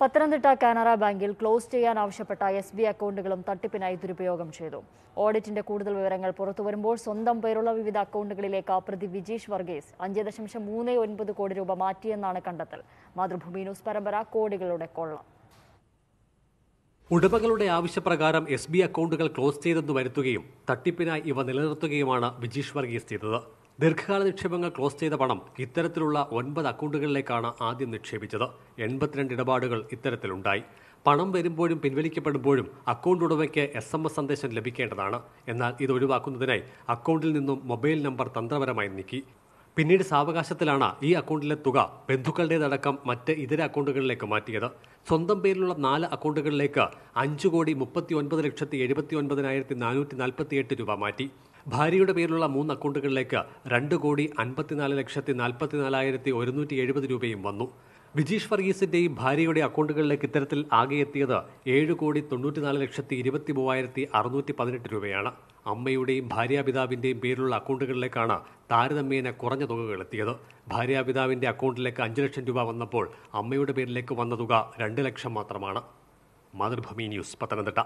പത്തനംതിട്ട കാനറ ബാങ്കിൽ ക്ലോസ് ചെയ്യാൻ ആവശ്യപ്പെട്ട എസ് ബി അക്കൗണ്ടുകളും തട്ടിപ്പിനായി ദുരുപയോഗം ചെയ്തു ഓഡിറ്റിന്റെ കൂടുതൽ വിവരങ്ങൾ പുറത്തുവരുമ്പോൾ സ്വന്തം പേരുള്ള വിവിധ അക്കൗണ്ടുകളിലേക്ക് പ്രതി വിജീഷ് വർഗീസ് അഞ്ച് ദശാംശം മൂന്ന് ഒൻപത് കോടി രൂപ മാറ്റിയെന്നാണ് കണ്ടെത്തൽ മാതൃഭൂമി ന്യൂസ് പരമ്പര കോടികളുടെ കൊള്ളം ഉടമകളുടെ ആവശ്യപ്രകാരം എസ് ബി അക്കൗണ്ടുകൾ ക്ലോസ് ചെയ്തെന്ന് വരുത്തുകയും തട്ടിപ്പിനായി ഇവ നിലനിർത്തുകയുമാണ് വിജീഷ് വർഗീസ് ചെയ്തത് ദീർഘകാല നിക്ഷേപങ്ങൾ ക്ലോസ് ചെയ്ത പണം ഇത്തരത്തിലുള്ള ഒൻപത് അക്കൗണ്ടുകളിലേക്കാണ് ആദ്യം നിക്ഷേപിച്ചത് എൺപത്തിരണ്ട് ഇടപാടുകൾ ഇത്തരത്തിലുണ്ടായി പണം വരുമ്പോഴും പിൻവലിക്കപ്പെടുമ്പോഴും അക്കൗണ്ട് ഉടമയ്ക്ക് എസ് എം എസ് സന്ദേശം ലഭിക്കേണ്ടതാണ് എന്നാൽ ഇത് ഒഴിവാക്കുന്നതിനായി അക്കൗണ്ടിൽ നിന്നും മൊബൈൽ നമ്പർ തന്ത്രപരമായി നീക്കി പിന്നീട് സാവകാശത്തിലാണ് ഈ അക്കൗണ്ടിലെ തുക ബന്ധുക്കളുടേതടക്കം മറ്റ് ഇതര അക്കൗണ്ടുകളിലേക്ക് മാറ്റിയത് സ്വന്തം പേരിലുള്ള നാല് അക്കൗണ്ടുകളിലേക്ക് അഞ്ച് കോടി മുപ്പത്തി ഒൻപത് ലക്ഷത്തി എഴുപത്തി ഒൻപതിനായിരത്തി നാനൂറ്റി എട്ട് രൂപ മാറ്റി ഭാര്യയുടെ പേരിലുള്ള മൂന്ന് അക്കൗണ്ടുകളിലേക്ക് രണ്ട് കോടി അൻപത്തിനാല് ലക്ഷത്തി നാൽപ്പത്തിനാലായിരത്തി ഒരുന്നൂറ്റി എഴുപത് രൂപയും വന്നു വിജീഷ് വർഗീസിന്റെയും ഭാര്യയുടെ അക്കൗണ്ടുകളിലേക്ക് ഇത്തരത്തിൽ ആകെ എത്തിയത് ഏഴ് കോടി തൊണ്ണൂറ്റിനാല് ലക്ഷത്തി ഇരുപത്തി മൂവായിരത്തി അറുന്നൂറ്റി പതിനെട്ട് രൂപയാണ് അമ്മയുടെയും ഭാര്യാപിതാവിൻ്റെയും പേരിലുള്ള അക്കൗണ്ടുകളിലേക്കാണ് താരതമ്യേന കുറഞ്ഞ തുകകൾ എത്തിയത് ഭാര്യാപിതാവിൻ്റെ അക്കൗണ്ടിലേക്ക് അഞ്ച് ലക്ഷം രൂപ വന്നപ്പോൾ അമ്മയുടെ പേരിലേക്ക് വന്ന തുക രണ്ട് ലക്ഷം മാത്രമാണ് മാതൃഭൂമി ന്യൂസ് പത്തനംതിട്ട